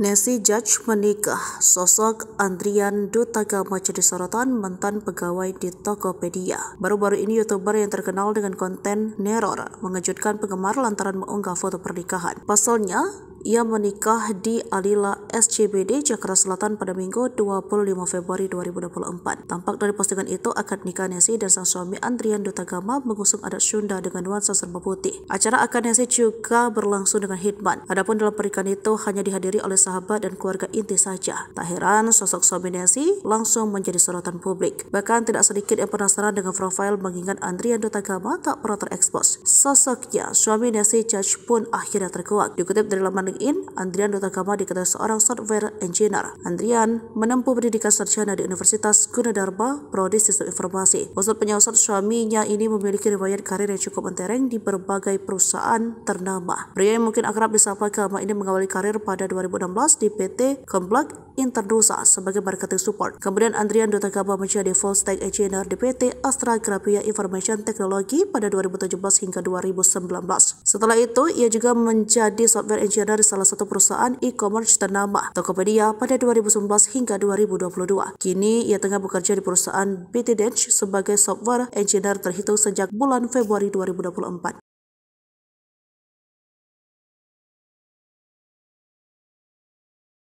Nancy Judge menikah, sosok Andrian Dutaga menjadi sorotan mantan pegawai di Tokopedia. Baru-baru ini youtuber yang terkenal dengan konten neror mengejutkan penggemar lantaran mengunggah foto pernikahan. Pasalnya, ia menikah di Alila SCBD, Jakarta Selatan pada Minggu 25 Februari 2024. Tampak dari postingan itu, akad nikah Nesi dan sang suami Andrian Dutagama mengusung adat Sunda dengan nuansa serba putih. Acara akad Nesi juga berlangsung dengan hitman. Adapun dalam pernikahan itu hanya dihadiri oleh sahabat dan keluarga inti saja. Tak heran sosok suami Nesi langsung menjadi sorotan publik. Bahkan tidak sedikit yang penasaran dengan profil mengingat Andrian Dutagama tak pernah terekspos. Sosoknya, suami Nesi Judge pun akhirnya terkuak. Dikutip dari laman LinkedIn, Andrian Dutagama diketahui seorang software engineer. Andrian menempuh pendidikan sarjana di Universitas Gunadarma, Prodi Sistem Informasi. Bosan penyelesaian suaminya ini memiliki riwayat karir yang cukup mentereng di berbagai perusahaan ternama. Pria yang mungkin akrab disapa Gama ini mengawali karir pada 2016 di PT Komplek Interdosa sebagai marketing support. Kemudian Andrian Dutagaba menjadi full stack engineer di PT Astra Grafia Information Technology pada 2017 hingga 2019. Setelah itu, ia juga menjadi software engineer di salah satu perusahaan e-commerce ternama Tokopedia pada 2019 hingga 2022. Kini, ia tengah bekerja di perusahaan PT Dench sebagai software engineer terhitung sejak bulan Februari 2024.